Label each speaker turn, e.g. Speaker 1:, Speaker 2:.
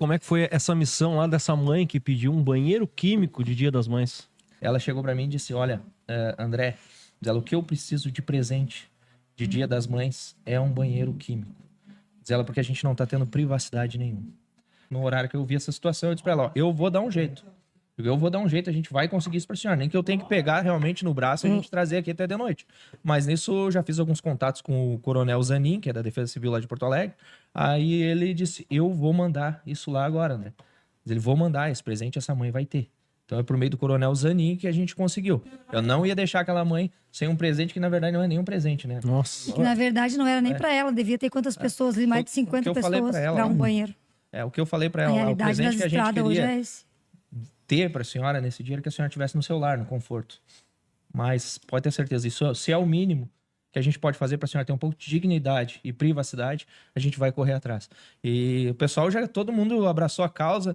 Speaker 1: Como é que foi essa missão lá dessa mãe que pediu um banheiro químico de Dia das Mães? Ela chegou para mim e disse: Olha, uh, André, ela, o que eu preciso de presente de Dia das Mães é um banheiro químico. Diz ela, porque a gente não tá tendo privacidade nenhuma. No horário que eu vi essa situação, eu disse pra ela: ó, Eu vou dar um jeito. Eu vou dar um jeito, a gente vai conseguir isso pra senhora. Nem que eu tenha que pegar realmente no braço e a gente hum. trazer aqui até de noite. Mas nisso eu já fiz alguns contatos com o coronel Zanin, que é da Defesa Civil lá de Porto Alegre. Aí ele disse: Eu vou mandar isso lá agora, né? Ele vou mandar esse presente, essa mãe vai ter. Então é por meio do coronel Zanin que a gente conseguiu. Eu não ia deixar aquela mãe sem um presente que na verdade não é nenhum presente, né? Nossa. que na verdade não era nem é. para
Speaker 2: ela, devia ter quantas é. pessoas ali, mais de 50 pessoas para é um banheiro.
Speaker 1: É, o que eu falei para ela, o presente que a gente queria. É ter para a senhora nesse dia era que a senhora tivesse no celular, no conforto. Mas pode ter certeza, isso se é o mínimo que a gente pode fazer para a senhora ter um pouco de dignidade e privacidade, a gente vai correr atrás. E o pessoal já, todo mundo abraçou a causa,